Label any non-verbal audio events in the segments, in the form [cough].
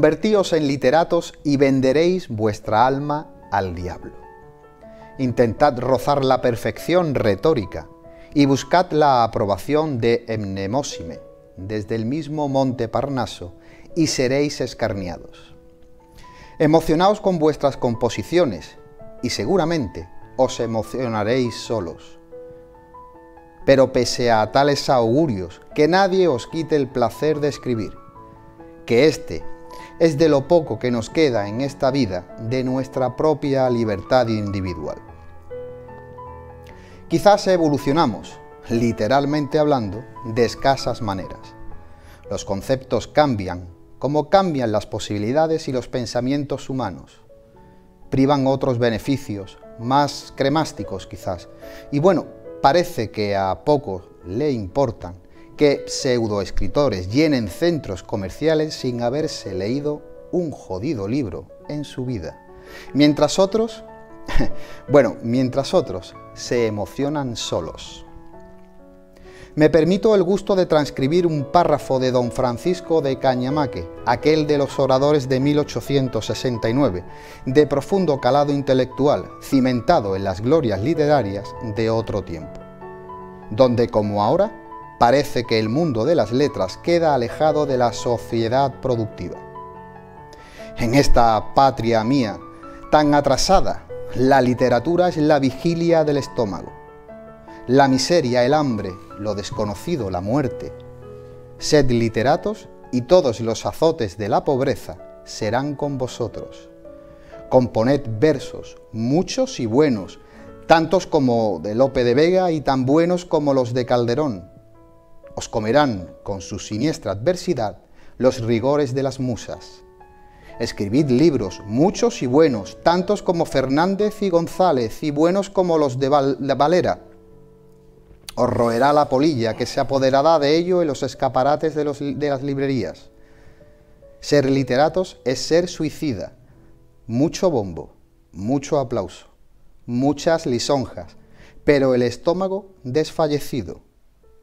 Convertíos en literatos y venderéis vuestra alma al diablo. Intentad rozar la perfección retórica y buscad la aprobación de Emnemósime, desde el mismo monte Parnaso y seréis escarniados. Emocionaos con vuestras composiciones y seguramente os emocionaréis solos. Pero pese a tales augurios, que nadie os quite el placer de escribir, que éste es de lo poco que nos queda en esta vida de nuestra propia libertad individual. Quizás evolucionamos, literalmente hablando, de escasas maneras. Los conceptos cambian, como cambian las posibilidades y los pensamientos humanos. Privan otros beneficios, más cremásticos quizás, y bueno, parece que a pocos le importan que pseudoescritores llenen centros comerciales sin haberse leído un jodido libro en su vida. Mientras otros, [laughs] bueno, mientras otros se emocionan solos. Me permito el gusto de transcribir un párrafo de don Francisco de Cañamaque, aquel de los oradores de 1869, de profundo calado intelectual, cimentado en las glorias literarias de otro tiempo, donde como ahora parece que el mundo de las letras queda alejado de la sociedad productiva. En esta patria mía, tan atrasada, la literatura es la vigilia del estómago. La miseria, el hambre, lo desconocido, la muerte. Sed literatos y todos los azotes de la pobreza serán con vosotros. Componed versos, muchos y buenos, tantos como de Lope de Vega y tan buenos como los de Calderón, os comerán con su siniestra adversidad los rigores de las musas. Escribid libros, muchos y buenos, tantos como Fernández y González, y buenos como los de, Valera. Os roerá la polilla que se apoderará de ello en los escaparates de las librerías. Ser literatos es ser suicida. Mucho bombo, mucho aplauso, muchas lisonjas, pero el estómago desfallecido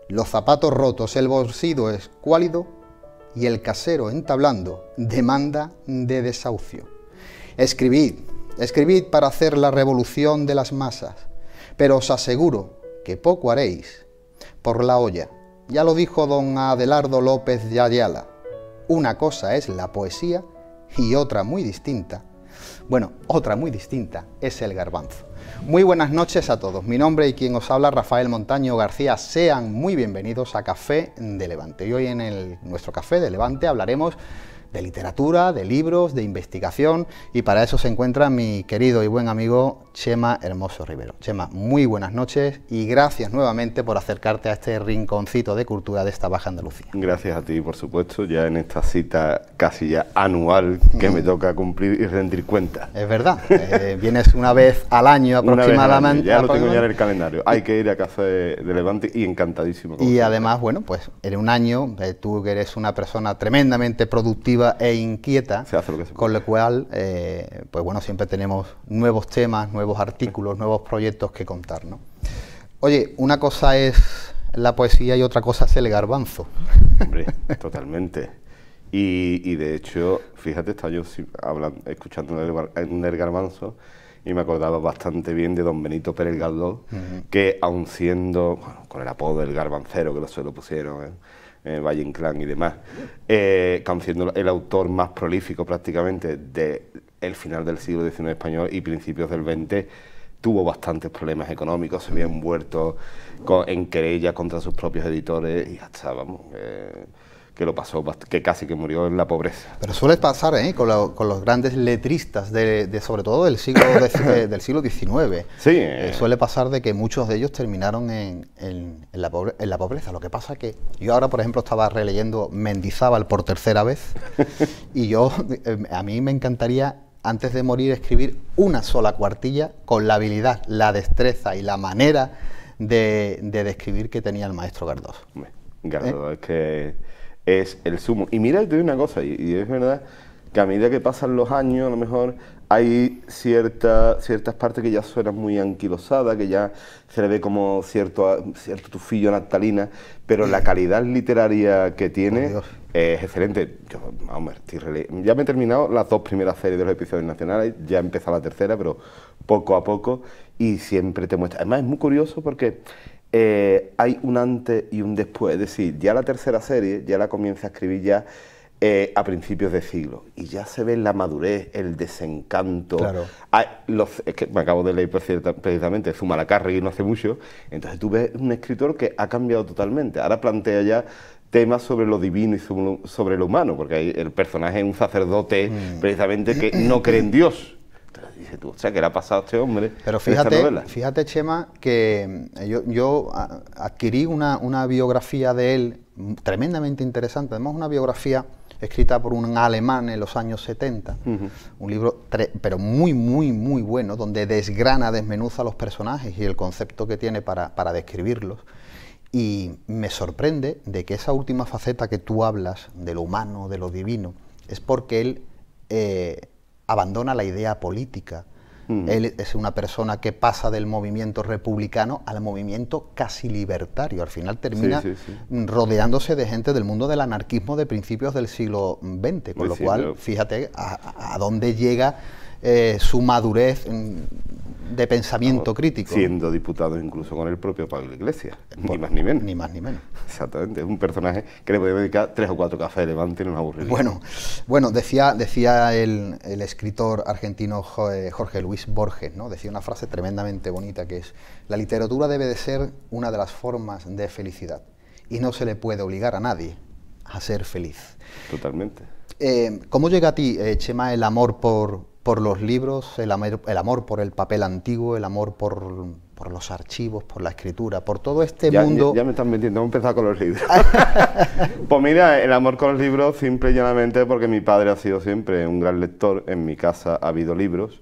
los zapatos rotos, el bolsillo escuálido y el casero entablando demanda de desahucio. Escribid, escribid para hacer la revolución de las masas, pero os aseguro que poco haréis por la olla. Ya lo dijo don Adelardo López de Una cosa es la poesía y otra muy distinta. Bueno, otra muy distinta es el garbanzo. Muy buenas noches a todos. Mi nombre y quien os habla, Rafael Montaño García. Sean muy bienvenidos a Café de Levante. Y hoy en el, nuestro Café de Levante hablaremos de literatura, de libros, de investigación y para eso se encuentra mi querido y buen amigo Chema Hermoso Rivero. Chema, muy buenas noches y gracias nuevamente por acercarte a este rinconcito de cultura de esta Baja Andalucía. Gracias a ti, por supuesto, ya en esta cita casi ya anual que me mm. toca cumplir y rendir cuenta. Es verdad, eh, vienes una vez al año aproximadamente. Ya lo tengo ya en el calendario, hay que ir a casa de, Levante y encantadísimo. Y además, bueno, pues en un año, eh, tú que eres una persona tremendamente productiva, e inquieta, con lo cual, eh, pues bueno, siempre tenemos nuevos temas, nuevos artículos, nuevos proyectos que contar, ¿no? Oye, una cosa es la poesía y otra cosa es el garbanzo. [laughs] Hombre, totalmente. Y, y, de hecho, fíjate, estaba yo escuchando en el garbanzo y me acordaba bastante bien de don Benito Pérez Galdós, que aun siendo, bueno, con el apodo del garbancero que lo, se lo pusieron, ¿eh? eh, Valle Inclán y demás, eh, siendo el autor más prolífico prácticamente ...de el final del siglo XIX español y principios del XX, tuvo bastantes problemas económicos, se había envuelto en querellas contra sus propios editores y está, vamos... Eh, que lo pasó, que casi que murió en la pobreza. Pero suele pasar ¿eh? con, los grandes letristas, de, sobre todo del siglo, [coughs] del siglo XIX. Sí. Eh, eh. suele pasar de que muchos de ellos terminaron en, la pobreza. Lo que pasa que yo ahora, por ejemplo, estaba releyendo Mendizábal por tercera vez [laughs] y yo, eh, a mí me encantaría antes de morir escribir una sola cuartilla con la habilidad, la destreza y la manera de, describir que tenía el maestro Gardoso. es que es el sumo. Y mira, te digo una cosa, y, es verdad que a medida que pasan los años, a lo mejor hay cierta, ciertas partes que ya suenan muy anquilosadas, que ya se le ve como cierto, cierto tufillo natalina, pero la calidad literaria que tiene es excelente. ya me he terminado las dos primeras series de los episodios nacionales, ya empezado la tercera, pero poco a poco, y siempre te muestra. Además, es muy curioso porque eh, hay un antes y un después. Es decir, ya la tercera serie ya la comienza a escribir ya eh, a principios de siglo. Y ya se ve la madurez, el desencanto. Claro. es que me acabo de leer precisamente y no hace mucho. Entonces tú ves un escritor que ha cambiado totalmente. Ahora plantea ya temas sobre lo divino y sobre lo humano, porque el personaje es un sacerdote mm. precisamente que no cree en Dios tú, o sea, ¿qué le ha pasado a este hombre? Pero fíjate, fíjate Chema, que mm, yo, ah, adquirí una, biografía de él mm, tremendamente interesante, además una biografía escrita por un alemán en los años 70, un libro pero muy, muy, muy bueno, donde desgrana, desmenuza los personajes y el concepto que tiene para, describirlos. Y me sorprende de que esa última faceta que tú hablas, de lo humano, de lo divino, es porque él eh, abandona la idea política. Mm. Él es una persona que pasa del movimiento republicano al movimiento casi libertario. Al final termina rodeándose de gente del mundo del anarquismo de principios del siglo XX, con lo cual fíjate a, dónde llega eh, su madurez mm, de pensamiento crítico. Siendo diputado incluso con el propio Pablo Iglesias, ni más ni menos. Ni más ni menos. Exactamente, es un personaje que le puede dedicar tres o cuatro cafés de Levante un una aburrida... Bueno, bueno decía, decía el, escritor argentino eh, Jorge Luis Borges, ¿no? decía una frase tremendamente bonita que es, la literatura debe de ser una de las formas de felicidad y no se le puede obligar a nadie a ser feliz. Totalmente. Eh, ¿Cómo llega a ti, eh, Chema, el amor por, por los libros, el, amor, por el papel antiguo, el amor por, por, los archivos, por la escritura, por todo este mundo. Ya, me están metiendo, hemos empezado con los libros. [laughs] [laughs] pues mira, el amor con los libros, simple y llanamente, porque mi padre ha sido siempre un gran lector. En mi casa ha habido libros.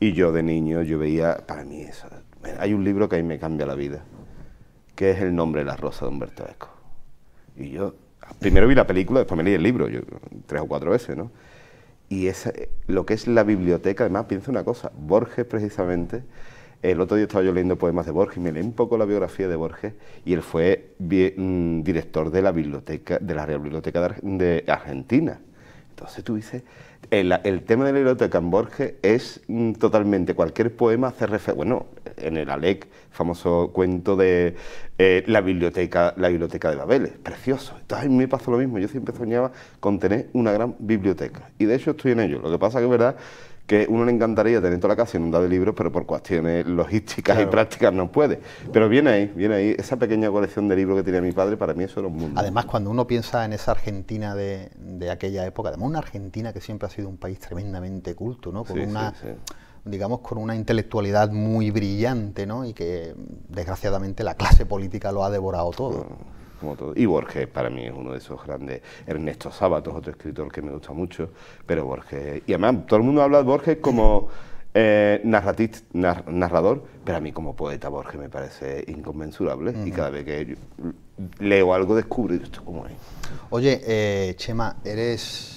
Y yo de niño, yo veía, para mí, eso, hay un libro que ahí me cambia la vida, que es El nombre de la rosa de Humberto Eco. Y yo, primero vi la película, después me leí el libro, yo, tres o cuatro veces, ¿no? y eh, lo que es la biblioteca, además pienso una cosa, Borges precisamente, el otro día estaba yo leyendo poemas de Borges, me leí un poco la biografía de Borges y él fue mm, director de la biblioteca, de la Real Biblioteca de, Argentina. Entonces tú dices, el, tema de la biblioteca en Borges es mm, totalmente, cualquier poema hace referencia, bueno, en el Alec, famoso cuento de eh, la, biblioteca, la biblioteca de Babel, es precioso. Entonces a mí me pasó lo mismo, yo siempre soñaba con tener una gran biblioteca, y de hecho estoy en ello, lo que pasa que es verdad que uno le encantaría tener toda la casa inundada de libros, pero por cuestiones logísticas y prácticas no puede. Pero viene ahí, viene ahí, esa pequeña colección de libros que tenía mi padre, para mí eso era un mundo. Además, cuando uno piensa en esa Argentina de, aquella época, además una Argentina que siempre ha sido un país tremendamente culto, ¿no? Con una, digamos, con una intelectualidad muy brillante, ¿no? Y que desgraciadamente la clase política lo ha devorado todo. Mm. Y Borges para mí es uno de esos grandes. Ernesto Sábato es otro escritor que me gusta mucho, pero Borges. Y además todo el mundo habla de Borges como eh, narrador, pero a mí como poeta Borges me parece inconmensurable y cada vez que leo algo descubro esto como es. Oye, eh, Chema, eres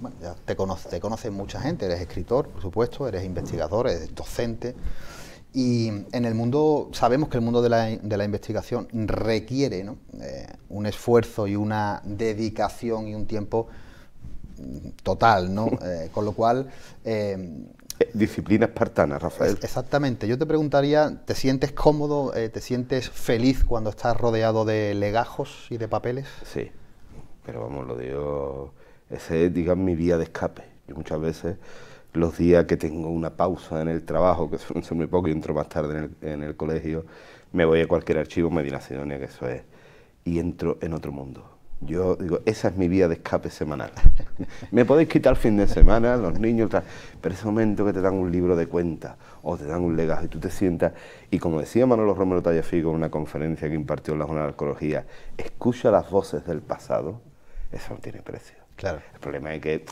bueno, te, conoce, te conoce mucha gente, eres escritor, por supuesto, eres investigador, eres docente. Y en el mundo, sabemos que el mundo de la, de la investigación requiere ¿no? Eh, un esfuerzo y una dedicación y un tiempo total, ¿no? [laughs] Eh, con lo cual... Eh, Disciplina espartana, Rafael. Exactamente. Yo te preguntaría, ¿te sientes cómodo, te sientes feliz cuando estás rodeado de legajos y de papeles? Sí, pero vamos, lo digo... Ese es, digamos, mi vía de escape. Yo muchas veces los días que tengo una pausa en el trabajo, que son, [laughs] muy pocos y entro más tarde en el, colegio, me voy a cualquier archivo, Medina Sidonia, que eso es, y entro en otro mundo. Yo digo, esa es mi vía de escape semanal. [laughs] me podéis quitar el fin de semana, los niños, pero ese momento que te dan un libro de cuentas o te dan un legado y tú te sientas, y como decía Manolo Romero Tallafigo en una conferencia que impartió en la Jornada de Arqueología, escucha las voces del pasado, eso no tiene precio. Claro. El problema es que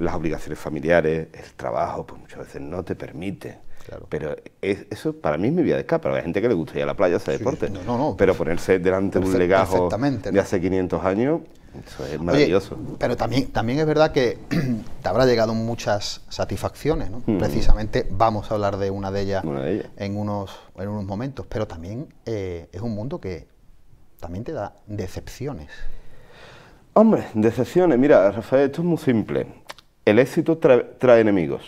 las obligaciones familiares, el trabajo, pues muchas veces no te permite. Pero eso para mí es mi vida de escape. Hay gente que le gusta ir a la playa, hacer deporte. Pero ponerse delante de un legajo de hace 500 años, eso es maravilloso. pero también, también es verdad que [clears throat] te habrá llegado muchas satisfacciones. ¿no? Mm. Precisamente vamos a hablar de una de ellas, En, unos, en unos momentos. Pero también eh, es un mundo que también te da decepciones. Hombre, decepciones. Mira, Rafael, esto es muy simple el éxito trae, enemigos.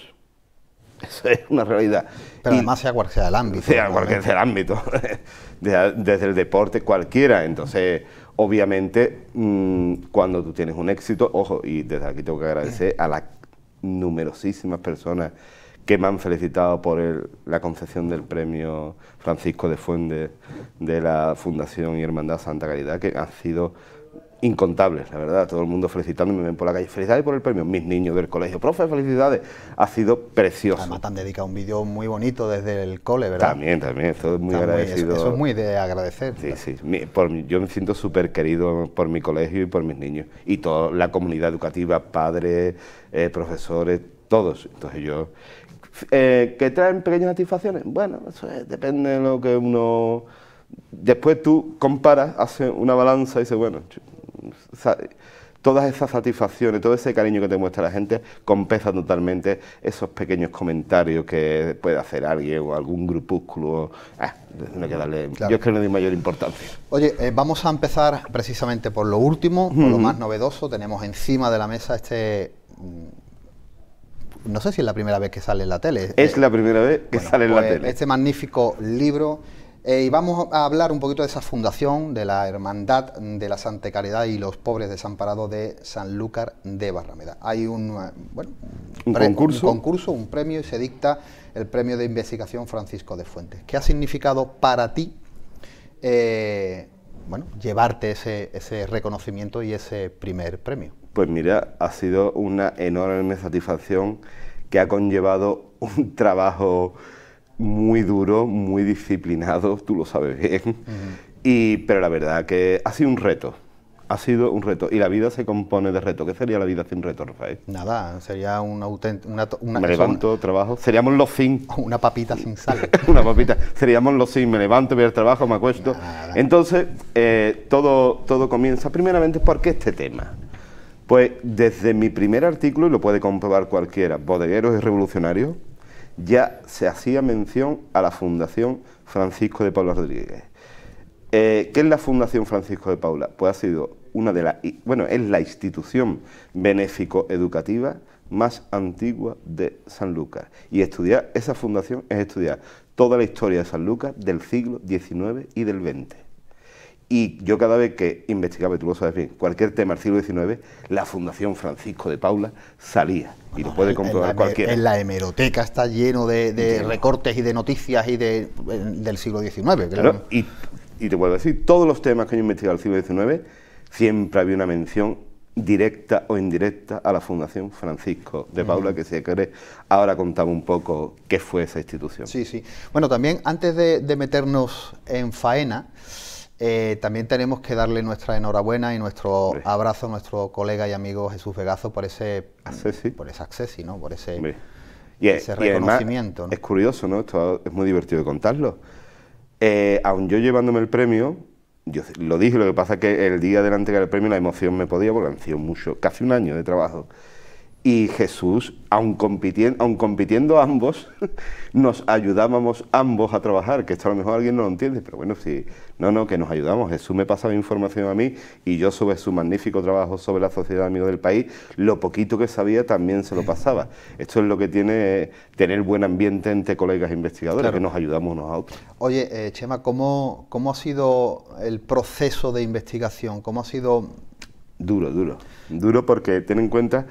eso es una realidad. Pero además sea cual sea el ámbito. Sea cual sea el ámbito. [laughs] Desde el deporte, cualquiera. Entonces, obviamente, mm, cuando tú tienes un éxito, ojo, y desde aquí tengo que agradecer a las numerosísimas personas que me han felicitado por la concesión del premio Francisco de Fuentes de la Fundación y Hermandad Santa Caridad, que han sido incontables, la verdad, todo el mundo felicitándome, me ven por la calle, felicidades por el premio, mis niños del colegio, profe, felicidades, ha sido precioso. Además te han dedicado un vídeo muy bonito desde el cole, ¿verdad? También, también, eso es muy agradecido. eso, es muy de agradecer. Sí, sí, yo me siento súper querido por mi colegio y por mis niños, y toda la comunidad educativa, padres, eh, profesores, todos, entonces yo... Eh, ¿Que traen pequeñas satisfacciones? Bueno, eso depende de lo que uno... Después tú comparas, haces una balanza y dices, bueno, todas esas satisfacciones, todo ese cariño que te muestra la gente, compensa totalmente esos pequeños comentarios que puede hacer alguien o algún grupúsculo. Ah, no que Yo es que no mayor importancia. Oye, eh, vamos a empezar precisamente por lo último, por lo más novedoso. Tenemos encima de la mesa este mm, no sé si es la primera vez que sale en la tele. Es eh, la primera vez que sale en la pues, tele. Este magnífico libro eh, y vamos a hablar un poquito de esa fundación, de la Hermandad de la Santa Caridad y los Pobres Desamparados de San Sanlúcar de Barrameda. Hay un, eh, ¿Un, concurso? un premio y se dicta el premio de investigación Francisco de Fuentes. ¿Qué ha significado para ti eh, bueno, llevarte ese, ese reconocimiento y ese primer premio? Pues mira, ha sido una enorme satisfacción que ha conllevado un trabajo muy duro, muy disciplinado, tú lo sabes bien. y, pero la verdad que ha sido un reto. Ha sido un reto. Y la vida se compone de reto. ¿Qué sería la vida sin reto, Rafael? Nada, sería un auténtico. me levanto, trabajo. Seríamos los sin. [laughs] Una papita sin sal. [laughs] una papita. Seríamos los sin. Me levanto, voy al trabajo, me acuesto. Entonces, eh, todo, todo comienza. Primeramente, ¿por qué este tema? Pues desde mi primer artículo, y lo puede comprobar cualquiera, Bodegueros y Revolucionarios, ya se hacía mención a la Fundación Francisco de Paula Rodríguez. Eh, ¿Qué es la Fundación Francisco de Paula? Pues ha sido una de las, bueno, es la institución benéfico-educativa más antigua de San Lucas. Y estudiar esa fundación es estudiar toda la historia de San Lucas del siglo XIX y del XX. Y yo cada vez que investigaba, y tú lo sabes bien, cualquier tema del siglo XIX, la Fundación Francisco de Paula salía. y lo ah, puede comprobar cualquier. cualquiera. En la hemeroteca está lleno de, recortes y de noticias y de, del siglo XIX. Claro, y, te puedo decir, todos los temas que yo investigado del siglo XIX, siempre había una mención directa o indirecta a la Fundación Francisco de Paula, que si querés ahora contaba un poco qué fue esa institución. Sí, sí. Bueno, también antes de meternos en faena, eh, también tenemos que darle nuestra enhorabuena y nuestro abrazo a nuestro colega y amigo Jesús Vegazo por ese por ese ¿no? Por ese, reconocimiento. Es curioso, ¿no? Esto es muy divertido de contarlo. Eh, aun yo llevándome el premio, yo lo dije, lo que pasa es que el día delante que el premio la emoción me podía, porque han sido mucho, casi un año de trabajo y Jesús, aun compitiendo, ambos, [laughs] nos ayudábamos ambos a trabajar, que esto a lo mejor alguien no lo entiende, pero bueno, sí, no, no, que nos ayudamos. Jesús me pasaba información a mí y yo sobre su magnífico trabajo sobre la sociedad amigo del país, lo poquito que sabía también se lo pasaba. Esto es lo que tiene tener buen ambiente entre colegas investigadores, que nos ayudamos unos a otros. Oye, eh, Chema, ¿cómo, ¿cómo ha sido el proceso de investigación? ¿Cómo ha sido...? Duro, duro. Duro porque ten en cuenta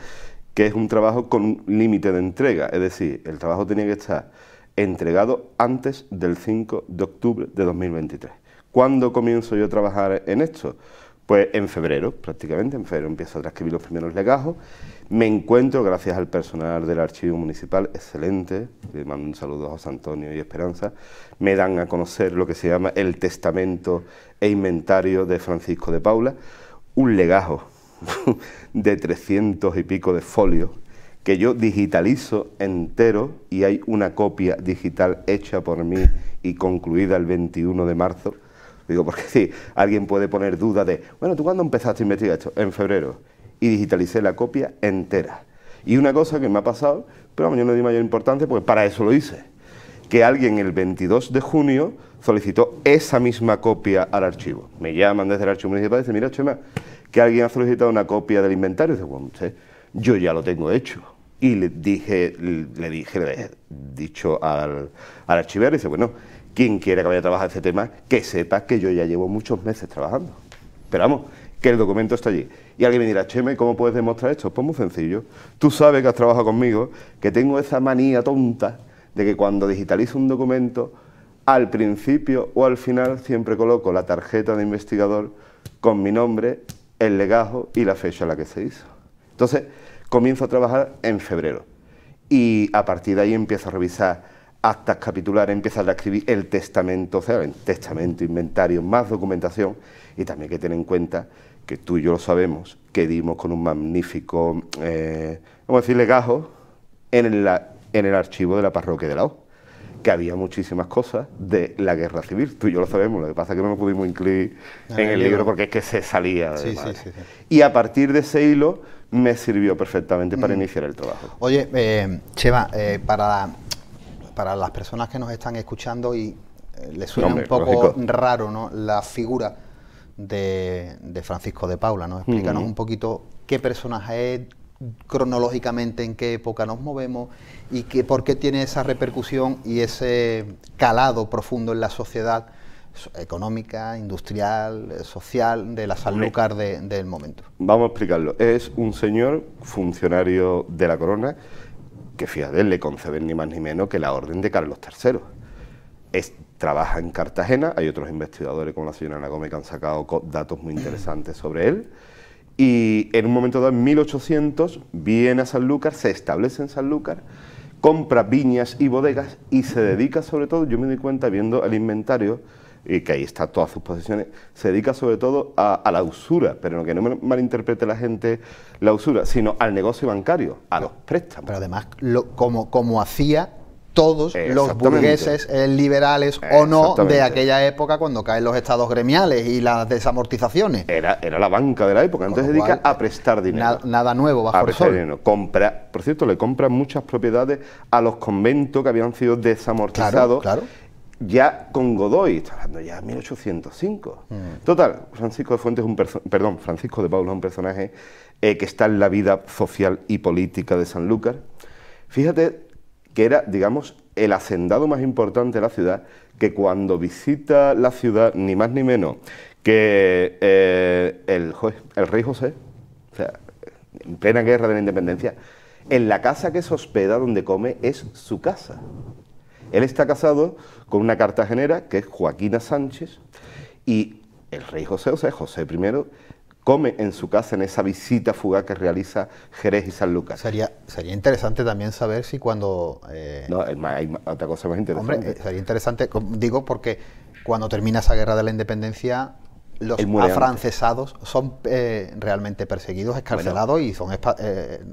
que es un trabajo con un límite de entrega, es decir, el trabajo tenía que estar entregado antes del 5 de octubre de 2023. ¿Cuándo comienzo yo a trabajar en esto? Pues en febrero, prácticamente, en febrero empiezo a transcribir los primeros legajos. Me encuentro, gracias al personal del Archivo Municipal, excelente, le mando un saludo a José Antonio y Esperanza, me dan a conocer lo que se llama el testamento e inventario de Francisco de Paula, un legajo [laughs] de 300 y pico de folios que yo digitalizo entero y hay una copia digital hecha por mí y concluida el 21 de marzo. Digo, porque si alguien puede poner duda de, bueno, ¿tú cuándo empezaste a investigar esto? En febrero. Y digitalicé la copia entera. Y una cosa que me ha pasado, pero yo no di mayor importancia porque para eso lo hice. Que alguien el 22 de junio solicitó esa misma copia al archivo. Me llaman desde el archivo municipal y dicen, mira, Chema, que alguien ha solicitado una copia del inventario. Y dice, bueno, usted, yo ya lo tengo hecho. Y le dije, le dije, he dicho al, al archivero, y dice, bueno, quien quiera que vaya a trabajar este tema, que sepa que yo ya llevo muchos meses trabajando. Pero vamos, que el documento está allí. Y alguien me dirá, Cheme, ¿cómo puedes demostrar esto? Pues muy sencillo. Tú sabes que has trabajado conmigo, que tengo esa manía tonta de que cuando digitalizo un documento, al principio o al final siempre coloco la tarjeta de investigador con mi nombre el legajo y la fecha en la que se hizo. Entonces, comienzo a trabajar en febrero y a partir de ahí empiezo a revisar actas capitulares, empiezo a escribir el testamento, o sea, el testamento, inventario, más documentación y también hay que tener en cuenta que tú y yo lo sabemos, que dimos con un magnífico, eh, vamos a decir, legajo en el, en el archivo de la parroquia de la O que había muchísimas cosas de la guerra civil. Tú y yo lo sabemos, lo que pasa es que no nos pudimos incluir ah, en el libro porque es que se salía. y a partir de ese hilo me sirvió perfectamente para mm. iniciar el trabajo. Oye, eh, Cheva, eh, para, para las personas que nos están escuchando y eh, les suena un poco raro ¿no? la figura de, Francisco de Paula, ¿no? Explícanos un poquito qué personaje es, cronológicamente en qué época nos movemos y que, por qué tiene esa repercusión y ese calado profundo en la sociedad económica, industrial, eh, social, de la Sanlúcar del momento. Vamos a explicarlo. Es un señor funcionario de la corona que, fíjate, le concede ni más ni menos que la orden de Carlos III. trabaja en Cartagena, hay otros investigadores como la señora Ana Gómez que han sacado datos muy interesantes sobre él y en un momento dado, en 1800, viene a Sanlúcar, se establece en Sanlúcar, compra viñas y bodegas y se dedica sobre todo, yo me doy cuenta viendo el inventario, y eh, que ahí está todas sus posesiones, se dedica sobre todo a, la usura, pero no que no malinterprete la gente la usura, sino al negocio bancario, a los préstamos. Pero además, lo, como, como hacía todos los burgueses eh, liberales o no de aquella época cuando caen los estados gremiales y las desamortizaciones. Era, era la banca de la época, entonces se dedica a prestar dinero. nada nuevo bajo a prestar el sol. Dinero. Compra, por cierto, le compran muchas propiedades a los conventos que habían sido desamortizados. Ya con Godoy, está hablando ya de 1805. Mm. Total, Francisco de Fuentes, un perdón, Francisco de Paula es un personaje eh, que está en la vida social y política de Sanlúcar. Fíjate que era, digamos, el hacendado más importante de la ciudad, que cuando visita la ciudad, ni más ni menos, que eh, el, el, rey José, o sea, en plena guerra de la independencia, en la casa que se hospeda, donde come, es su casa. Él está casado con una cartagenera que es Joaquina Sánchez y el rey José, o sea, José I, come en su casa en esa visita fugaz que realiza Jerez y San Lucas. Sería, sería interesante también saber si cuando... Eh, no, hay otra cosa más interesante. Eh, sería interesante, digo, porque cuando termina esa guerra de la independencia, los afrancesados son eh, realmente perseguidos, escarcelados y son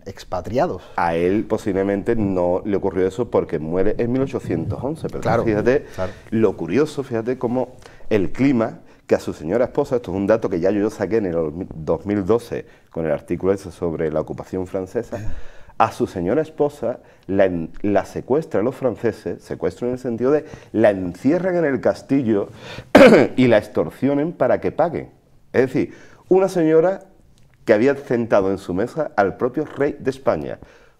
expatriados. A él posiblemente no le ocurrió eso porque muere en 1811, pero claro, fíjate lo curioso, fíjate cómo el clima que a su señora esposa, esto es un dato que ya yo saqué en el 2012 con el artículo ese sobre la ocupación francesa, a su señora esposa la, secuestran los franceses, secuestran en el sentido de la encierran en el castillo [clears throat] y la extorsionen para que paguen. Es decir, una señora que había sentado en su mesa al propio rey de España,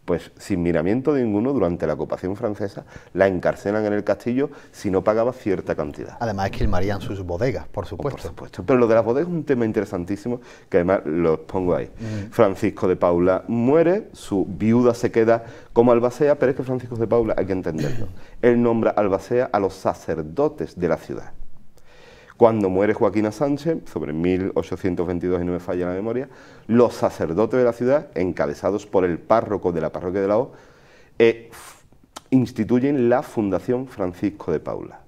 pues sin miramiento de ninguno, durante la ocupación francesa, la encarcelan en el castillo si no pagaba cierta cantidad. Además, que quemarían sus bodegas, por oh, supuesto. Por supuesto. Pero lo de las bodegas es un tema interesantísimo que además lo pongo ahí. Mm. Francisco de Paula muere, su viuda se queda como albacea, pero es que Francisco de Paula hay que entenderlo. [clears throat] Él nombra albacea a los sacerdotes de la ciudad. Cuando muere Joaquina Sánchez, sobre 1822 y no me falla la memoria, los sacerdotes de la ciudad, encabezados por el párroco de la parroquia de la O, eh, instituyen la Fundación Francisco de Paula.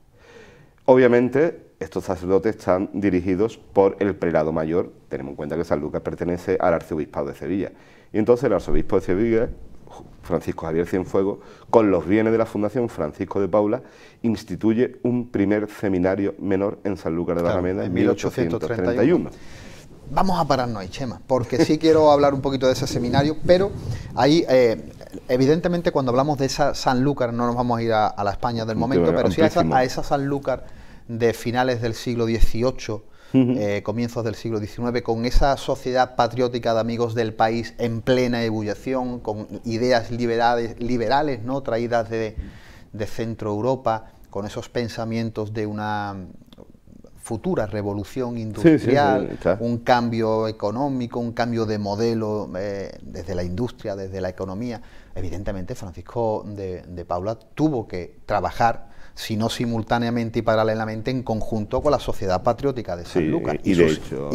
Obviamente, estos sacerdotes están dirigidos por el prelado mayor, tenemos en cuenta que San Lucas pertenece al arzobispado de Sevilla. Y entonces el arzobispo de Sevilla, Francisco Javier Cienfuegos, con los bienes de la Fundación Francisco de Paula, instituye un primer seminario menor en Sanlúcar de Barrameda en 1831. vamos a pararnos ahí, Chema, porque sí quiero hablar un poquito de ese seminario, pero ahí, eh, evidentemente, cuando hablamos de esa San Sanlúcar, no nos vamos a ir a, la España del momento, pero sí a esa, San esa de finales del siglo XVIII eh, comienzos del siglo XIX, con esa sociedad patriótica de amigos del país en plena ebullición, con ideas liberales, liberales ¿no? traídas de, de Centro Europa, con esos pensamientos de una futura revolución industrial, un cambio económico, un cambio de modelo eh, desde la industria, desde la economía. Evidentemente Francisco de Paula tuvo que trabajar sino simultáneamente y paralelamente en conjunto con la Sociedad Patriótica de San Lucas. Y,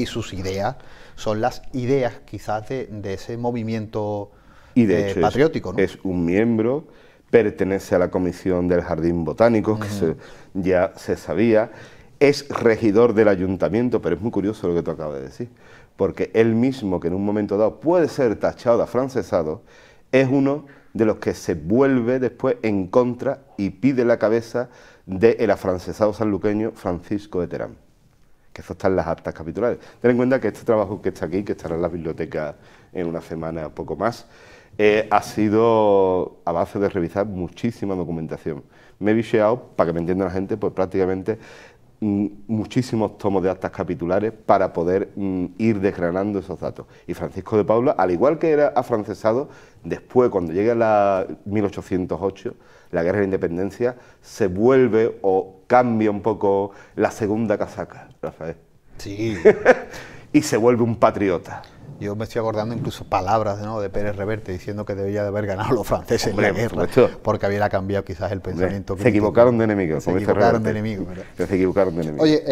sus, ideas son las ideas quizás de, ese movimiento y de eh, patriótico. Es, un miembro, pertenece a la Comisión del Jardín Botánico, que ya se sabía, es regidor del ayuntamiento, pero es muy curioso lo que tú acabas de decir, porque él mismo que en un momento dado puede ser tachado de afrancesado, es uno de los que se vuelve después en contra y pide la cabeza del afrancesado sanluqueño Francisco de Terán, que eso está en las actas capitulares. Ten en cuenta que este trabajo que está aquí, que estará en la biblioteca en una semana o poco más, eh, ha sido a base de revisar muchísima documentación. Me he bicheado, para que me entienda la gente, pues prácticamente Mm, muchísimos tomos de actas capitulares para poder mm, ir desgranando esos datos. Y Francisco de Paula, al igual que era afrancesado, después, cuando llega la 1808, la Guerra de la Independencia, se vuelve o cambia un poco la segunda casaca, Rafael. Sí. [laughs] y se vuelve un patriota yo me estoy acordando incluso palabras de Pérez Reverte diciendo que debía de haber ganado los franceses en la guerra, porque había cambiado quizás el pensamiento. se equivocaron de enemigos. Se equivocaron em, de enemigos. Se equivocaron de Oye,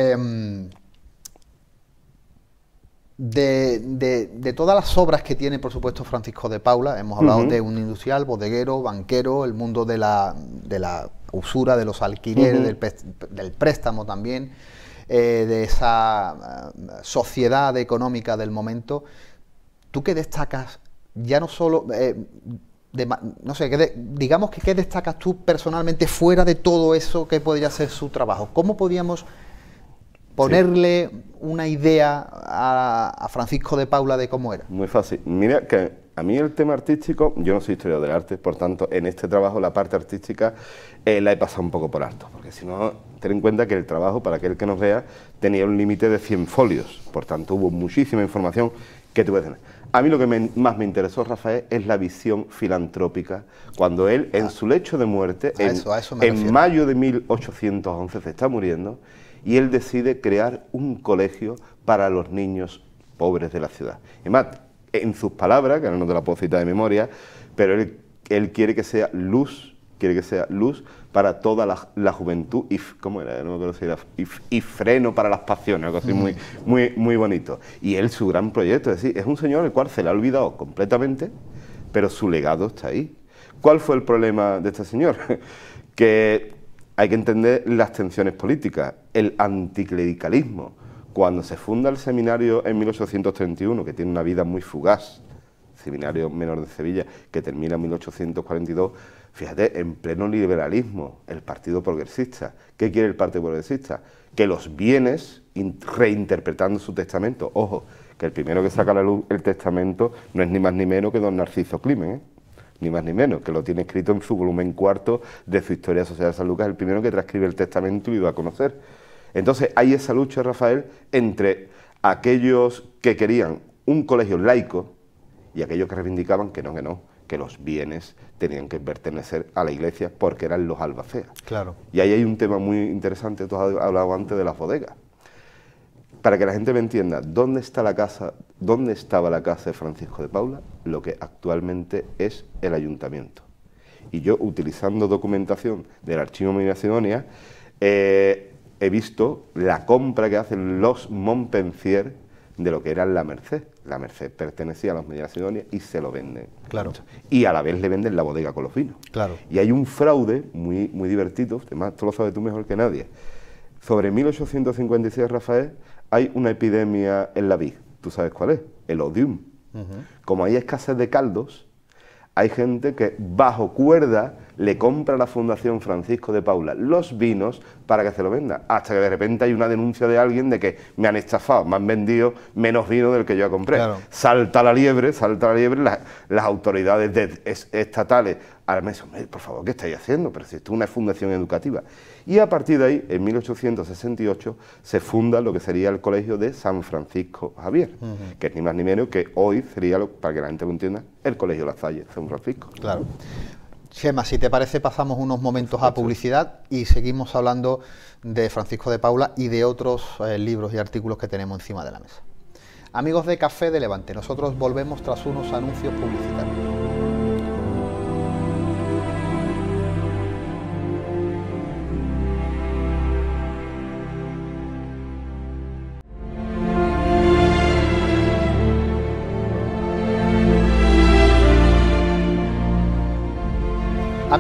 de, de, todas las obras que tiene, por supuesto, Francisco de Paula, hemos hablado de un industrial, bodeguero, banquero, el mundo de la, de la usura, de los alquileres, del, préstamo también. Eh, de esa eh, sociedad económica del momento. ¿tú qué destacas? Ya no solo... Eh, no sé, digamos que qué destacas tú personalmente fuera de todo eso que podría ser su trabajo. ¿Cómo podíamos ponerle una idea a, Francisco de Paula de cómo era? Muy fácil. Mira que a mí el tema artístico, yo no soy historiador del arte, por tanto, en este trabajo la parte artística eh, la he pasado un poco por alto, porque si no, ten en cuenta que el trabajo, para aquel que nos vea, tenía un límite de 100 folios, por tanto hubo muchísima información que tuve que tener. A mí lo que más me interesó, Rafael, es la visión filantrópica, cuando él, en ah. su lecho de muerte, en, mayo de 1811, se está muriendo, y él decide crear un colegio para los niños pobres de la ciudad. Y más, en sus palabras, que no te la puedo citar de memoria, pero él quiere que sea luz quiere que sea luz para toda la, juventud y, ¿cómo era? No y, freno para las pasiones, algo así mm. muy, muy, muy bonito. Y él, su gran proyecto, es decir, es un señor el cual se le ha olvidado completamente, pero su legado está ahí. ¿Cuál fue el problema de este señor? [laughs] que hay que entender las tensiones políticas, el anticlericalismo. Cuando se funda el seminario en 1831, que tiene una vida muy fugaz, seminario menor de Sevilla, que termina en 1842, Fíjate, en pleno liberalismo, el Partido Progresista. ¿Qué quiere el Partido Progresista? Que los bienes, reinterpretando su testamento, ojo, que el primero que saca a la luz el testamento no es ni más ni menos que don Narciso Climen, ¿eh? ni más ni menos, que lo tiene escrito en su volumen cuarto de su Historia Social de San Lucas, el primero que transcribe el testamento y lo a conocer. Entonces hay esa lucha, Rafael, entre aquellos que querían un colegio laico y aquellos que reivindicaban que no, que no que los bienes tenían que pertenecer a la iglesia porque eran los albaceas. Claro. Y ahí hay un tema muy interesante, tú has hablado antes de las bodegas. Para que la gente me entienda, ¿dónde está la casa, dónde estaba la casa de Francisco de Paula? Lo que actualmente es el ayuntamiento. Y yo, utilizando documentación del Archivo mi eh, he visto la compra que hacen los Montpensier de lo que era la Merced la Merced pertenecía a los sidonia y se lo venden. Claro. Y a la vez le venden la bodega con los vinos. Claro. Y hay un fraude muy, muy divertido, además tú lo sabes tú mejor que nadie. Sobre 1856, Rafael, hay una epidemia en la vid. ¿Tú sabes cuál es? El odium. Como hay escasez de caldos, hay gente que bajo cuerda le compra a la Fundación Francisco de Paula los vinos para que se lo venda. Hasta que de repente hay una denuncia de alguien de que me han estafado, me han vendido menos vino del que yo compré. Salta la liebre, salta la liebre, las autoridades estatales al mes, por favor, ¿qué estáis haciendo? Pero si esto es una fundación educativa. Y a partir de ahí, en 1868, se funda lo que sería el Colegio de San Francisco Javier, que es ni más ni menos que hoy sería, para que la gente lo entienda, el Colegio La Salle, San Francisco. Claro. Chema, si te parece, pasamos unos momentos a publicidad y seguimos hablando de Francisco de Paula y de otros eh, libros y artículos que tenemos encima de la mesa. Amigos de Café de Levante, nosotros volvemos tras unos anuncios publicitarios.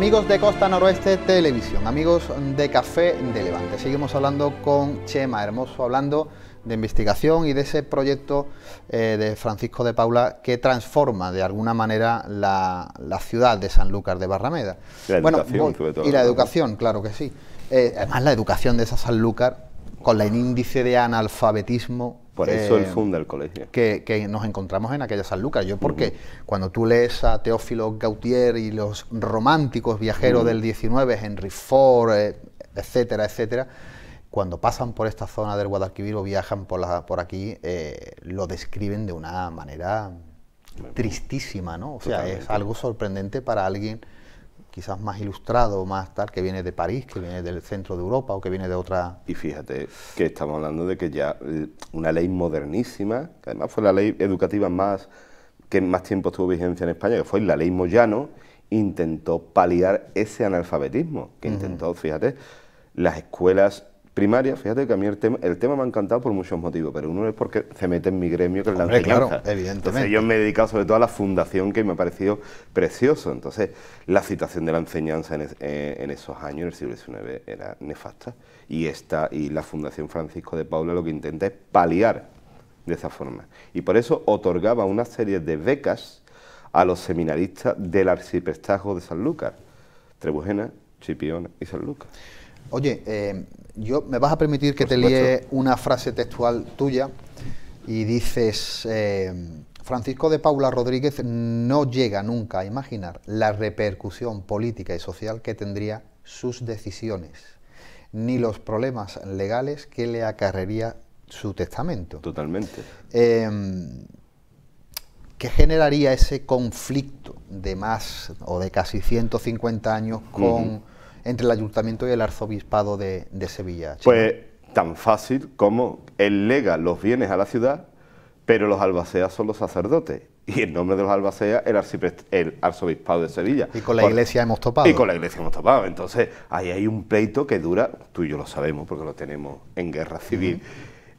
Amigos de Costa Noroeste Televisión, amigos de Café de Levante, seguimos hablando con Chema Hermoso, hablando de investigación y de ese proyecto eh, de Francisco de Paula que transforma de alguna manera la, ciudad de Sanlúcar de Barrameda. bueno, Y la educación, claro que sí. Eh, además, la educación de esa Sanlúcar, con el índice de analfabetismo por eh, eso el funda el colegio. Que, nos encontramos en aquella San Lucas. Yo, porque cuando tú lees a Teófilo Gautier y los románticos viajeros del 19, Henry Ford, eh, etcétera, etcétera, cuando pasan por esta zona del Guadalquivir o viajan por, la, por aquí, eh, lo describen de una manera tristísima, ¿no? O sea, es algo sorprendente para alguien quizás más ilustrado, más tal, que viene de París, que viene del centro de Europa o que viene de otra... Y fíjate que estamos hablando de que ya eh, una ley modernísima, que además fue la ley educativa más que más tiempo tuvo vigencia en España, que fue la ley Moyano, intentó paliar ese analfabetismo, que intentó, fíjate, las escuelas Primaria, fíjate que a mí el tema, me ha encantado por muchos motivos, pero uno es porque se mete en mi gremio que es la enseñanza. Claro, evidentemente. yo me he dedicado sobre todo a la fundación que me ha parecido precioso. Entonces la situación de la enseñanza eh, en, esos años, en el siglo XIX, era nefasta. Y, esta, y la Fundación Francisco de Paula lo que intenta es paliar de esa forma. Y por eso otorgaba una serie de becas a los seminaristas del arciprestajo de Sanlúcar, Trebujena, Chipiona y Sanlúcar. Oye, eh, yo, ¿me vas a permitir que te lie una frase textual tuya? Y dices, eh, Francisco de Paula Rodríguez no llega nunca a imaginar la repercusión política y social que tendría sus decisiones, ni los problemas legales que le acarrería su testamento. Totalmente. Eh, ¿Qué generaría ese conflicto de más o de casi 150 años con entre el ayuntamiento y el arzobispado de, Sevilla? Pues tan fácil como él lega los bienes a la ciudad, pero los albaceas son los sacerdotes. Y en nombre de los albaceas, el, el arzobispado de Sevilla. Y con la iglesia hemos topado. Y con la iglesia hemos topado. Entonces, ahí hay un pleito que dura, tú y yo lo sabemos porque lo tenemos en guerra civil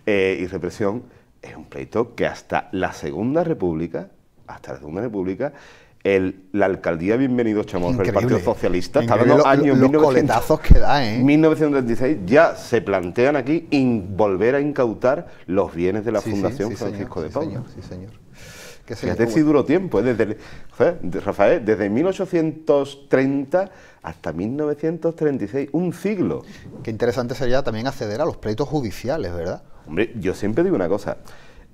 eh, y represión, es un pleito que hasta la Segunda República, hasta la Segunda República, la alcaldía bienvenidos Bienvenido Chamorro, el Partido Socialista, está dando años... 1936, ya se plantean aquí volver a incautar los bienes de la Fundación Francisco de Paula. Sí, señor, sí, señor. tiempo, desde, Rafael, desde 1830 hasta 1936, un siglo. Qué interesante sería también acceder a los pleitos judiciales, ¿verdad? Hombre, yo siempre digo una cosa,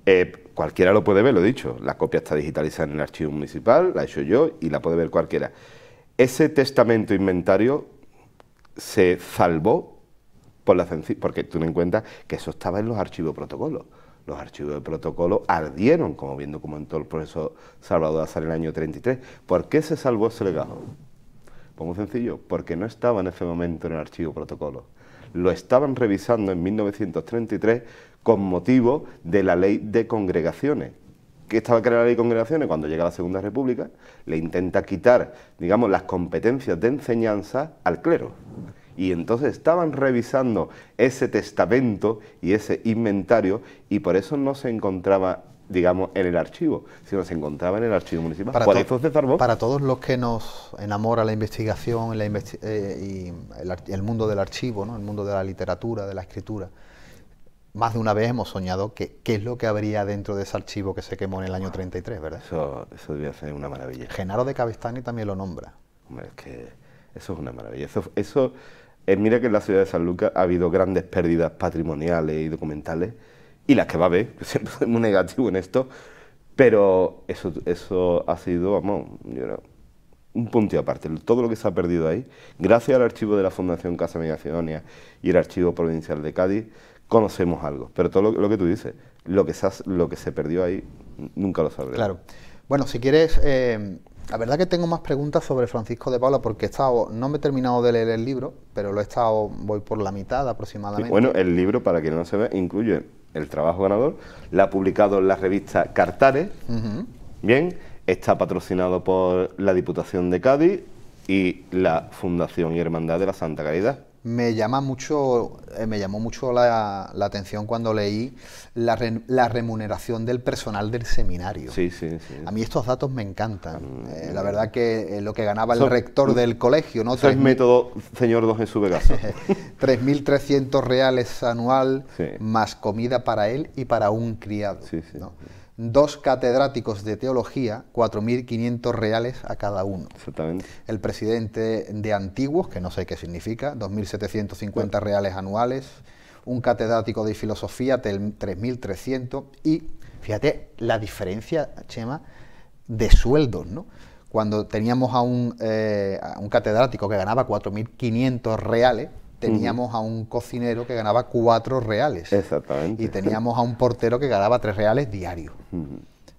eh, cualquiera lo puede ver, lo he dicho. La copia está digitalizada en el archivo municipal, la he hecho yo y la puede ver cualquiera. Ese testamento inventario se salvó por la porque tú en cuenta que eso estaba en los archivos de protocolo. Los archivos de protocolo ardieron, como bien documentó el profesor Salvador Azar en el año 33. ¿Por qué se salvó ese legado? ...pongo pues muy sencillo, porque no estaba en ese momento en el archivo protocolo. Lo estaban revisando en 1933 con motivo de la ley de congregaciones. ¿Qué estaba creada la ley de congregaciones? Cuando llega la Segunda República, le intenta quitar, digamos, las competencias de enseñanza al clero. Y entonces estaban revisando ese testamento y ese inventario y por eso no se encontraba digamos, en el archivo, sino se encontraba en el archivo municipal. Para, todos los que nos enamora la investigación eh, y el, el, mundo del archivo, ¿no? el mundo de la literatura, de la escritura, más de una vez hemos soñado que, qué es lo que habría dentro de ese archivo que se quemó en el año 33, ¿verdad? Eso, eso debía ser una maravilla. Genaro de Cabestani también lo nombra. Hombre, es que eso es una maravilla. Eso, eh, mira que en la ciudad de San Lucas ha habido grandes pérdidas patrimoniales y documentales, y las que va a haber, [laughs] yo siempre soy muy negativo en esto, pero eso, eso ha sido, vamos, un punto aparte, todo lo que se ha perdido ahí, gracias al archivo de la Fundación Casa Sidonia y el archivo provincial de Cádiz, conocemos algo. Pero todo lo, que tú dices, lo que, se, lo que se perdió ahí, nunca lo sabremos. Claro. Bueno, si quieres, eh, la verdad que tengo más preguntas sobre Francisco de Paula porque he no me he terminado de leer el libro, pero lo he estado, voy por la mitad aproximadamente. bueno, el libro, para quien no se ve, incluye el trabajo ganador, la ha publicado en la revista Cartares, bien, está patrocinado por la Diputación de Cádiz y la Fundación y Hermandad de la Santa Caridad me llama mucho, eh, me llamó mucho la, atención cuando leí la, remuneración del personal del seminario. A mí estos datos me encantan. Mm. Eh, la verdad que eh, lo que ganaba el rector del colegio, ¿no? Tres método, señor 3.300 [laughs] reales anual, más comida para él y para un criado dos catedráticos de teología, 4.500 reales a cada uno. Exactamente. El presidente de Antiguos, que no sé qué significa, 2.750 reales anuales, un catedrático de filosofía, 3.300, y fíjate la diferencia, Chema, de sueldos, Cuando teníamos un, eh, a un catedrático que ganaba 4.500 reales, teníamos a un cocinero que ganaba cuatro reales. Exactamente. Y teníamos a un portero que ganaba tres reales diario.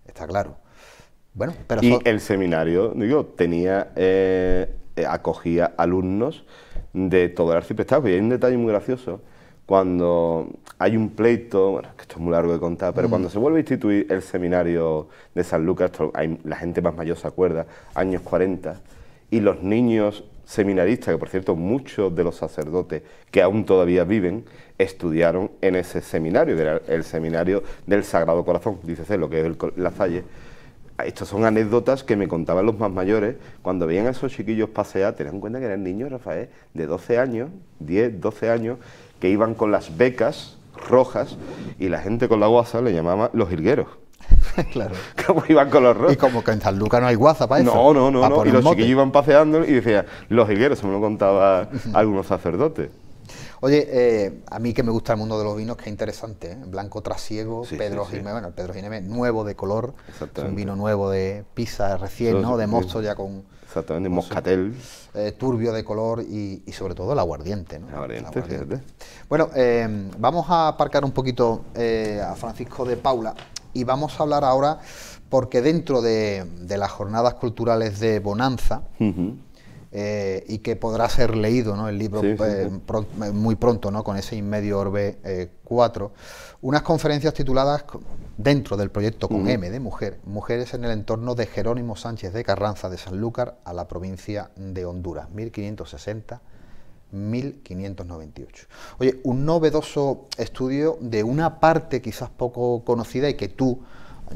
Está claro. Bueno, pero y el seminario, digo, tenía eh, acogía alumnos de todo el arciprestado. Y hay un detalle muy gracioso. Cuando hay un pleito, bueno, que esto es muy largo de contar, pero mm. cuando se vuelve a instituir el seminario de San Lucas, la gente más mayor se acuerda, años 40, y los niños seminarista, que por cierto muchos de los sacerdotes que aún todavía viven estudiaron en ese seminario, que era el seminario del Sagrado Corazón, dice lo que es el, la Salle. Ah, estas son anécdotas que me contaban los más mayores cuando veían a esos chiquillos pasear, tenían en cuenta que eran niños, Rafael, de 12 años, 10, 12 años, que iban con las becas rojas y la gente con la guasa le llamaba los jilgueros [laughs] claro. Como iban con los rojos. Y como que en Salduca no hay guaza para eso. No, no, no. Y los chiquillos iban paseando y decían, los higueros, se me lo contaba algunos sacerdotes. Oye, eh, a mí que me gusta el mundo de los vinos, que es interesante. ¿eh? Blanco trasiego, Pedro Jiménez, bueno, Pedro Jiménez nuevo de color, Exacto. un vino nuevo de pizza recién, ¿no? De mosto ya con... Exactamente, de moscatel. Eh, turbio de color y, sobre todo el aguardiente, ¿no? aguardiente. fíjate. Bueno, vamos a aparcar un poquito a Francisco de Paula y vamos a hablar ahora porque dentro de, las jornadas culturales de Bonanza, eh, y que podrá ser leído el libro eh, eh, muy pronto, ¿no? con ese Inmedio Orbe 4, unas conferencias tituladas dentro del proyecto con M de Mujer, Mujeres en el entorno de Jerónimo Sánchez de Carranza de Sanlúcar a la provincia de Honduras, 1560 1598. Oye, un novedoso estudio de una parte quizás poco conocida y que tú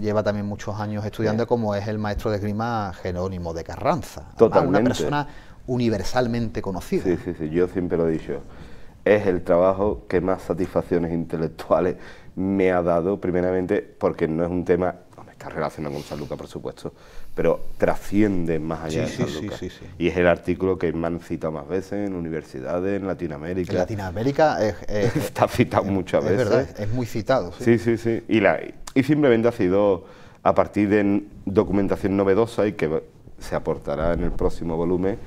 lleva también muchos años estudiando como es el maestro de esgrima Jerónimo de Carranza. una persona universalmente conocida. Sí, sí, sí, yo siempre lo he dicho. Es el trabajo que más satisfacciones intelectuales me ha dado, primeramente porque no es un tema, está relacionado con San por supuesto, pero trasciende más allá de y es el artículo que me han citado más veces en universidades, en Latinoamérica. En Latinoamérica es, [laughs] eh, está citado muchas veces. Es verdad, es muy citado. Sí, sí, sí. Y, simplemente ha sido a partir de documentación novedosa y que se aportará en el próximo volumen.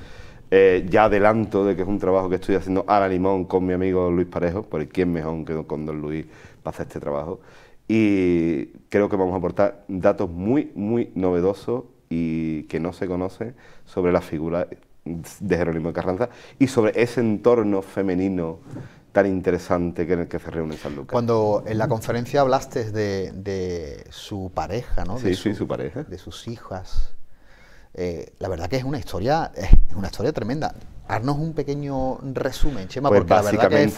Eh, ya adelanto de que es un trabajo que estoy haciendo a la limón con mi amigo Luis Parejo, por quién mejor que con don Luis para hacer este trabajo. Y creo que vamos a aportar datos muy, muy novedosos y que no se conoce sobre la figura de Jerónimo Carranza y sobre ese entorno femenino tan interesante que en el que se reúne San Lucas. Cuando en la conferencia hablaste de, su pareja, ¿no? de De sus hijas. Eh, la verdad que es una historia, es una historia tremenda. Haznos un pequeño resumen, Chema, pues porque la verdad que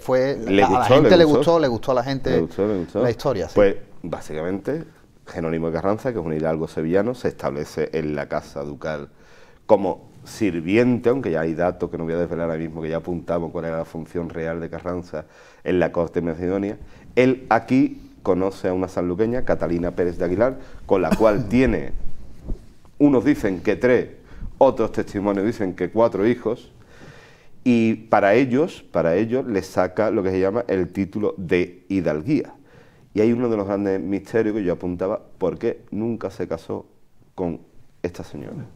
fue, a la gente le gustó, le gustó, a la gente la historia. Pues básicamente genónimo de Carranza, que es un hidalgo sevillano, se establece en la casa ducal como sirviente, aunque ya hay datos que no voy a desvelar ahora mismo, que ya apuntamos cuál era la función real de Carranza en la corte macedonia. Él aquí conoce a una sanluqueña, Catalina Pérez de Aguilar, con la cual [laughs] tiene, unos dicen que tres, otros testimonios dicen que cuatro hijos, y para ellos, para ellos, le saca lo que se llama el título de hidalguía. Y hay uno de los grandes misterios que yo apuntaba, ¿por qué nunca se casó con esta señora?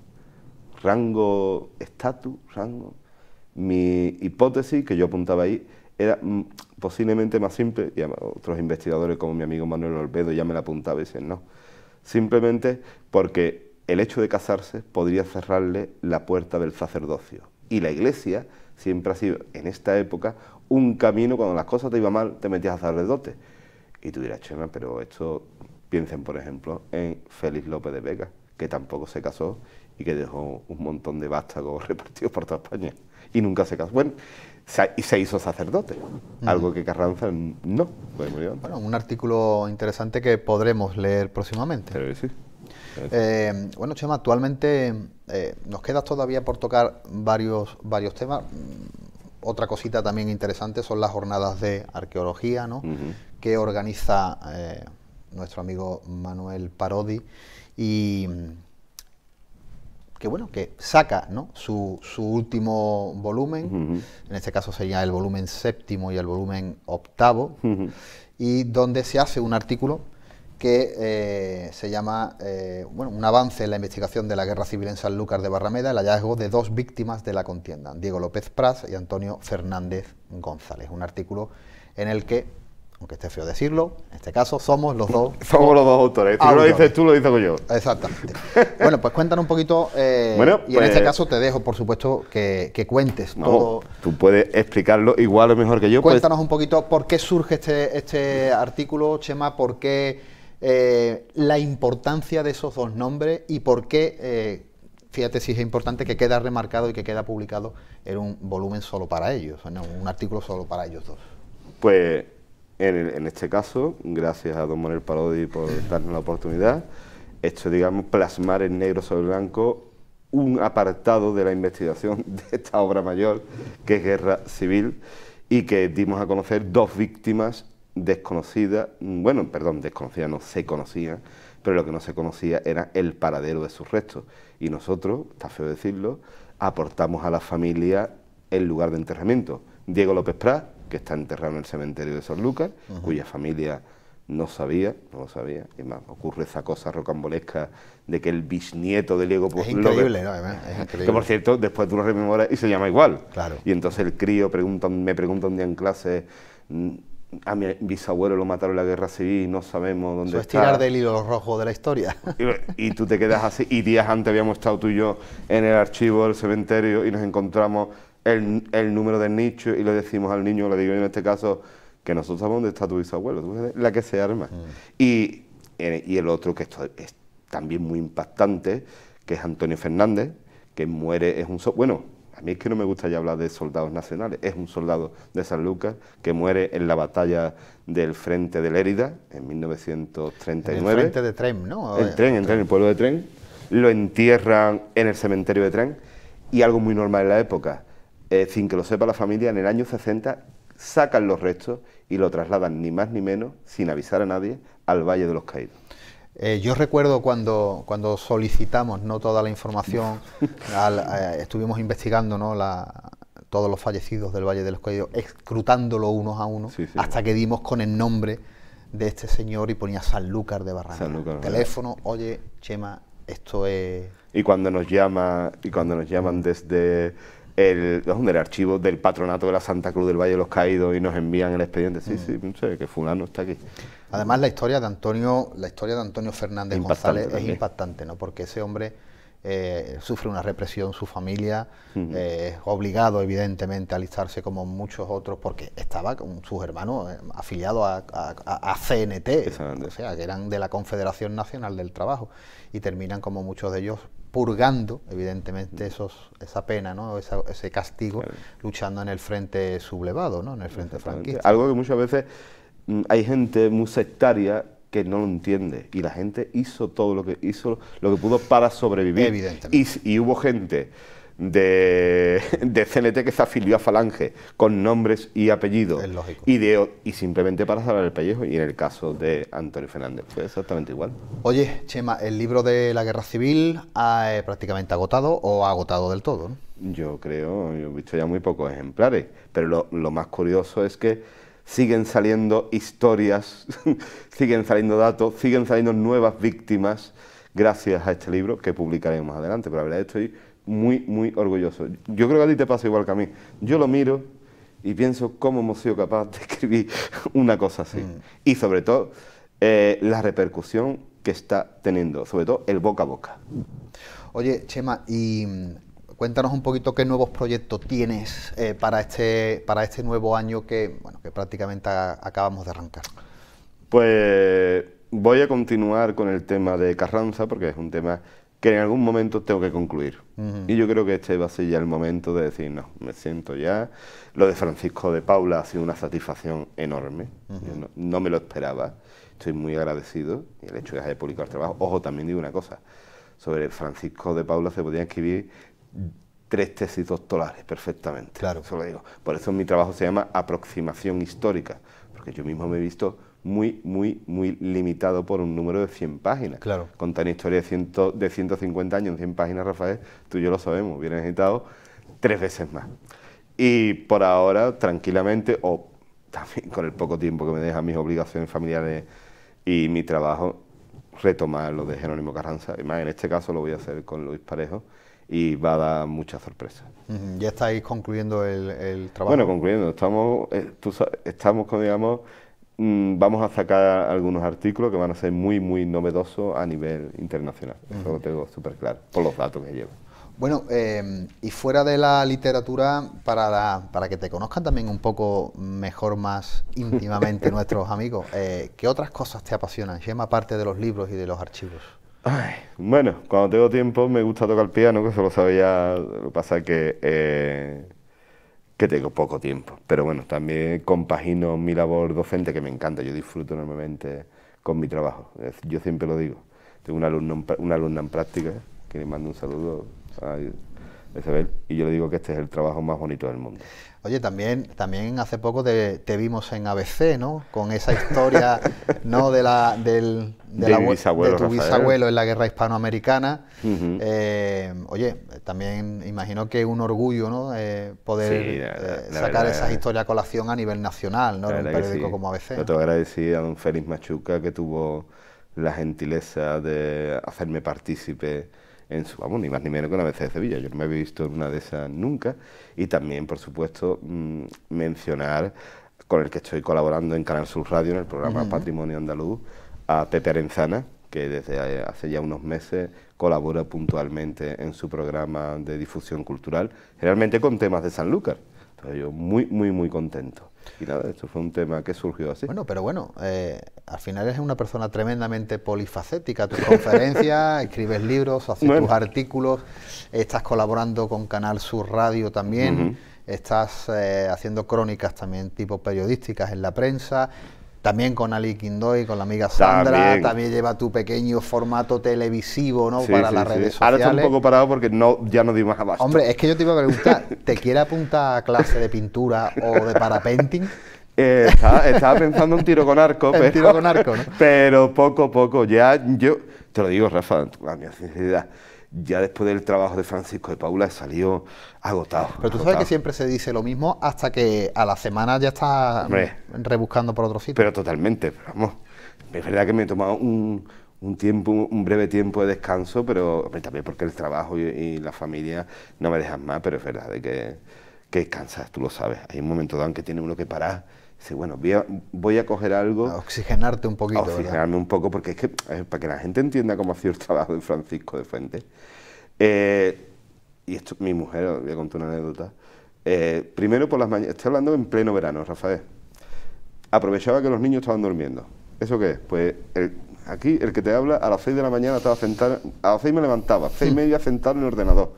Rango, estatus, rango. Mi hipótesis que yo apuntaba ahí era mm, posiblemente más simple, y otros investigadores como mi amigo Manuel Olvedo ya me la apuntaba y dicen no. Simplemente porque el hecho de casarse podría cerrarle la puerta del sacerdocio. Y la iglesia siempre ha sido, en esta época, un camino cuando las cosas te iban mal, te metías a sacerdote y tú dirás, Chema, pero esto, piensen por ejemplo en Félix López de Vega, que tampoco se casó y que dejó un montón de vástagos [laughs] repartidos por toda España. Y nunca se casó. Bueno, y se hizo sacerdote, algo que Carranza no. bueno, un artículo interesante que podremos leer próximamente. sí. Eh, bueno, Chema, actualmente eh, nos quedas todavía por tocar varios, varios temas. Mm, otra cosita también interesante son las jornadas de arqueología, ¿no? que organiza eh, nuestro amigo Manuel Parodi y mm, que bueno, que saca su, último volumen, en este caso sería el volumen séptimo y el volumen octavo, y donde se hace un artículo que eh, se llama eh, bueno, Un avance en la investigación de la guerra civil en Sanlúcar de Barrameda, el hallazgo de dos víctimas de la contienda, Diego López Pras y Antonio Fernández González. Un artículo en el que aunque esté feo decirlo, en este caso somos los dos. [laughs] somos los dos autores. Si lo dices tú, lo dices yo. Exactamente. [laughs] bueno, pues cuéntanos un poquito. Eh, bueno, y en este pues- caso te dejo, por supuesto, que, cuentes todo. Tú puedes explicarlo igual o mejor que yo. Pues- cuéntanos un poquito por qué surge este, este artículo, Chema, por qué eh, la importancia de esos dos nombres y por qué. Eh, fíjate si es importante que queda remarcado y que queda publicado en un volumen solo para ellos, en un artículo solo para ellos dos. Pues en, este caso, gracias a don Manuel Parodi por darnos la oportunidad, esto, digamos, plasmar en negro sobre blanco un apartado de la investigación [laughs] de esta obra mayor, que es Guerra Civil, y que dimos a conocer dos víctimas desconocidas, bueno, perdón, desconocidas no se conocían, pero lo que no se conocía era el paradero de sus restos. Y nosotros, está feo decirlo, aportamos a la familia el lugar de enterramiento. Diego López Prat que está enterrado en el cementerio de San Lucas... cuya familia no sabía, no lo sabía, y más, ocurre esa cosa rocambolesca de que el bisnieto de Diego Es increíble, ¿no? es increíble. Que por cierto, después tú lo rememoras y se llama igual. Claro. Y entonces el crío me pregunta un día en clase, mm, a ah, mi bisabuelo lo mataron en la guerra civil, ...y no sabemos dónde Eso es tirar del hilo rojo de la historia. Y, y, tú te quedas así, y días antes habíamos estado tú y yo en el archivo del cementerio y nos encontramos el, número del nicho y le decimos al niño, le digo en este caso, que nosotros sabemos dónde está tu bisabuelo, la que se arma. Mm. Y, eh, y el otro, que esto es también muy impactante, que es Antonio Fernández, que muere, es un... soldado... bueno, a mí es que no me gusta ya hablar de soldados nacionales, es un soldado de San Lucas que muere en la batalla del frente de Lérida en 1939. En el frente de Tren, ¿no? El Tren, el pueblo de Tren. Lo entierran en el cementerio de Tren y algo muy normal en la época. Eh, sin que lo sepa la familia, en el año 60 sacan los restos y lo trasladan ni más ni menos, sin avisar a nadie, al Valle de los Caídos. Eh, yo recuerdo cuando, cuando solicitamos no toda la información, [laughs] eh, estuvimos investigando todos los fallecidos del Valle de los Caídos, escrutándolo unos a unos, hasta que dimos con el nombre de este señor y ponía Sanlúcar de Barrameda. Teléfono, oye, Chema, esto es... Y cuando nos llama, y cuando nos llaman desde el, el archivo del patronato de la Santa Cruz del Valle de los Caídos y nos envían el expediente. Sí, mm. sí, no sé, que fulano está aquí. Además la historia de Antonio, la historia de Antonio Fernández González es impactante, ¿no? Porque ese hombre eh, sufre una represión, su familia eh, es obligado evidentemente a alistarse como muchos otros porque estaba con sus hermanos eh, afiliados a, a CNT, o sea, que eran de la Confederación Nacional del Trabajo y terminan como muchos de ellos purgando, evidentemente, mm. esos, esa pena, ¿no? ese castigo, luchando en el frente sublevado, ¿no? en el frente franquista. Algo que muchas veces mm, hay gente muy sectaria que no lo entiende y la gente hizo todo lo que hizo lo que pudo para sobrevivir y hubo gente de, CNT que se afilió a Falange con nombres y apellidos. Y, y simplemente para salvar el pellejo. Y en el caso de Antonio Fernández fue exactamente igual. Oye, Chema, el libro de la guerra civil ah, eh, ha prácticamente agotado o ha agotado del todo. Yo creo, yo he visto ya muy pocos ejemplares. Pero lo más curioso es que siguen saliendo historias, [laughs] siguen saliendo datos, siguen saliendo nuevas víctimas gracias a este libro que publicaremos más adelante, pero la verdad estoy muy, muy orgulloso. Yo creo que a ti te pasa igual que a mí. Yo lo miro y pienso cómo hemos sido capaces de escribir una cosa así. Mm. Y sobre todo, eh, la repercusión que está teniendo, sobre todo el boca a boca. Oye, Chema, y mm, cuéntanos un poquito qué nuevos proyectos tienes eh, para, este, para este nuevo año que, bueno, que prácticamente acabamos de arrancar. Pues voy a continuar con el tema de Carranza porque es un tema que en algún momento tengo que concluir. Y yo creo que este va a ser ya el momento de decir, no, me siento ya. Lo de Francisco de Paula ha sido una satisfacción enorme, no, me lo esperaba, estoy muy agradecido y el hecho de haya publicado el trabajo. Ojo, también digo una cosa, sobre Francisco de Paula se podían escribir tres tesis doctorales perfectamente. Claro. Eso digo. Por eso mi trabajo se llama Aproximación Histórica, porque yo mismo me he visto muy, muy, muy limitado por un número de 100 páginas. Claro. Contar una historia de, ciento, de 150 años en 100 páginas, Rafael, tú y yo lo sabemos, bien necesitado tres veces más. Y por ahora, tranquilamente, o también con el poco tiempo que me dejan mis obligaciones familiares y mi trabajo, retomar lo de Jerónimo Carranza. Y más en este caso lo voy a hacer con Luis Parejo y va a dar mucha sorpresa. ¿Ya estáis concluyendo el, trabajo? Bueno, concluyendo, estamos, eh, estamos estamos, digamos, Mm, vamos a sacar algunos artículos que van a ser muy, muy novedosos a nivel internacional. Eso lo tengo súper claro, por los datos que llevo. Bueno, em, y fuera de la literatura, para, para que te conozcan también un poco mejor, más íntimamente [laughs] nuestros amigos, eh, ¿qué otras cosas te apasionan, Gemma, aparte de los libros y de los archivos? bueno, cuando tengo tiempo me gusta tocar el piano, que se lo sabía, lo que pasa es que eh, que tengo poco tiempo. Pero bueno, también compagino mi labor docente, que me encanta, yo disfruto enormemente con mi trabajo. Yo siempre lo digo. Tengo una alumna, una alumna en práctica, que le mando un saludo a Isabel, y yo le digo que este es el trabajo más bonito del mundo. Oye, también, también hace poco te, vimos en ABC, ¿no? Con esa historia, [laughs] ¿no? De, la, del, de, bisabuelo, tu bisabuelo en la guerra hispanoamericana. Eh, oye, también imagino que es un orgullo, ¿no? Eh, poder eh, sacar esas historias a colación a nivel nacional, ¿no? En un periódico como ABC. Yo te agradecí a don Félix Machuca que tuvo la gentileza de hacerme partícipe en su, vamos, ni más ni menos que una vez de Sevilla, yo no me había visto en una de esas nunca, y también, por supuesto, mm, mencionar con el que estoy colaborando en Canal Sur Radio, en el programa Patrimonio Andaluz, a Pepe Arenzana, que desde hace ya unos meses colabora puntualmente en su programa de difusión cultural, generalmente con temas de Sanlúcar. Entonces yo muy, muy, muy contento. Y nada, esto fue un tema que surgió así. Bueno, pero bueno, eh, al final eres una persona tremendamente polifacética. Tus [laughs] conferencias, escribes libros, haces tus artículos, estás colaborando con Canal Sur Radio también. estás eh, haciendo crónicas también tipo periodísticas en la prensa, también con Ali Quindoy, con la amiga Sandra, también, lleva tu pequeño formato televisivo, para las redes sociales. Ahora está un poco parado porque no, ya no di más abasto. Hombre, es que yo te iba a preguntar, [laughs] ¿te quiere apuntar a clase de pintura o de parapenting? Eh, estaba, pensando un tiro con arco, [laughs] pero, [laughs] pero poco a poco, ya yo, te lo digo Rafa, a mi sinceridad ya después del trabajo de Francisco de Paula salió agotado. Pero tú sabes que siempre se dice lo mismo hasta que a la semana ya está rebuscando por otro sitio. Pero totalmente, pero vamos. Es verdad que me he tomado un, un tiempo, un breve tiempo de descanso, pero también porque el trabajo y, la familia no me dejan más, pero es verdad de que, que cansas, tú lo sabes. Hay un momento dado en que tiene uno que parar Sí, bueno, voy a, coger algo... A oxigenarte un poquito. A oxigenarme un poco, porque es que, para que la gente entienda cómo ha sido el trabajo de Francisco de Fuentes. Eh, y esto, mi mujer, voy a contar una anécdota. Eh, primero por las mañanas, estoy hablando en pleno verano, Rafael. Aprovechaba que los niños estaban durmiendo. ¿Eso qué es? Pues aquí el que te habla a las 6 de la mañana estaba sentado, a las 6 me levantaba, seis y hmm. media sentado en el ordenador,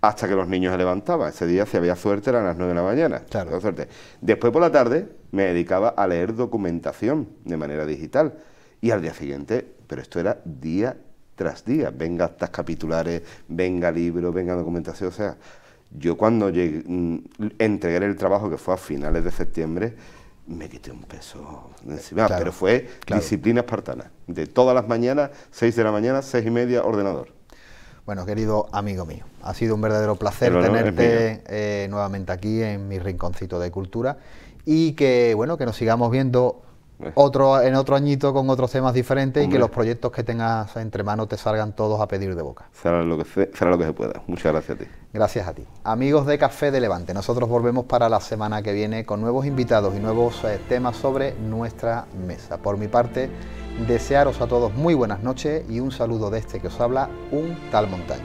hasta que los niños se levantaban. Ese día, si había suerte, eran las 9 de la mañana. Claro. Suerte. Después por la tarde, me dedicaba a leer documentación de manera digital. Y al día siguiente, pero esto era día tras día, venga actas capitulares, venga libro venga documentación, o sea, yo cuando llegué, mm, entregué el trabajo, que fue a finales de septiembre, me quité un peso encima, pero fue disciplina espartana, de todas las mañanas, 6 de la mañana, seis y media, ordenador. Bueno, querido amigo mío, ha sido un verdadero placer tenerte eh, nuevamente aquí en mi rinconcito de cultura y que bueno, que nos sigamos viendo eh. otro, en otro añito con otros temas diferentes y que los proyectos que tengas entre manos te salgan todos a pedir de boca. Será lo que se, será lo que se pueda. Muchas gracias a ti. Gracias a ti. Amigos de Café de Levante, nosotros volvemos para la semana que viene con nuevos invitados y nuevos eh, temas sobre nuestra mesa. Por mi parte, desearos a todos muy buenas noches y un saludo de este que os habla, un tal montaña.